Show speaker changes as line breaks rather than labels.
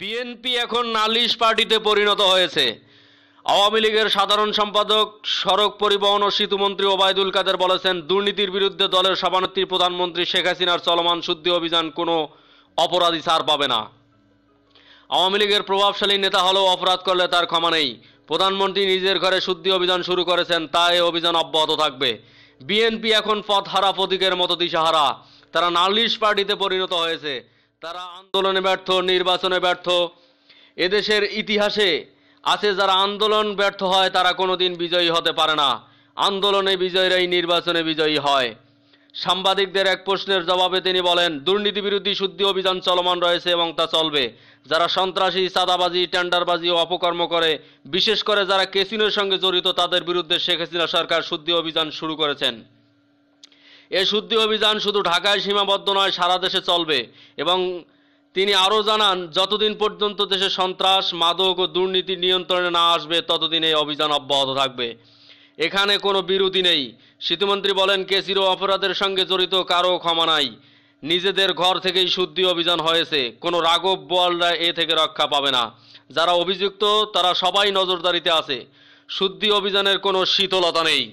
BNP এখন নালিশ পার্টিতে পরিণত হয়েছে আওয়ামী লীগের সাধারণ সম্পাদক সড়ক পরিবহন ও সেতুমন্ত্রী ওবায়দুল কাদের বলেছেন দুর্নীতির বিরুদ্ধে দলের সভানেত্রী প্রধানমন্ত্রী শেখ হাসিনার চলমান শুদ্ধি অভিযান কোনো অপরাধী ছাড় পাবে না আওয়ামী লীগের প্রভাবশালী নেতা হলেও অপরাধ করলে তার ক্ষমা নেই প্রধানমন্ত্রী নিজের ঘরে শুদ্ধি অভিযান শুরু করেছেন তা এ অভিযান অব্যাহত থাকবে বিএনপি এখন পথ হারা প্রতীকের মতো দিশাহারা তারা নালিশ পার্টিতে পরিণত হয়েছে তারা আন্দোলনে ব্যর্থ নির্বাচনে ব্যর্থ এদেশের ইতিহাসে আছে যারা আন্দোলন ব্যর্থ হয় তারা কোনোদিন বিজয়ী হতে পারে না আন্দোলনে বিজয়ীরাই নির্বাচনে বিজয়ী হয় সাংবাদিকদের এক প্রশ্নের জবাবে তিনি বলেন দুর্নীতি বিরোধী শুদ্ধি অভিযান চলমান রয়েছে এবং তা চলবে যারা সন্ত্রাসী চাঁদাবাজি টেন্ডারবাজি ও অপকর্ম করে বিশেষ করে যারা কেসিনোর সঙ্গে জড়িত তাদের বিরুদ্ধে শেখ হাসিনা সরকার শুদ্ধি অভিযান শুরু করেছেন এ শুদ্ধি অভিযান শুধু ঢাকায় সীমাবদ্ধ নয় সারা দেশে চলবে এবং তিনি আরও জানান যতদিন পর্যন্ত দেশে সন্ত্রাস মাদক ও দুর্নীতি নিয়ন্ত্রণে না আসবে ততদিন এই অভিযান অব্যাহত থাকবে এখানে কোনো বিরোধী নেই সেতুমন্ত্রী বলেন কেসিরো অপরাধের সঙ্গে জড়িত কারো ক্ষমা নাই নিজেদের ঘর থেকেই শুদ্ধি অভিযান হয়েছে কোনো রাগব বোয়ালরা এ থেকে রক্ষা পাবে না যারা অভিযুক্ত তারা সবাই নজরদারিতে আছে শুদ্ধি অভিযানের কোনো শীতলতা নেই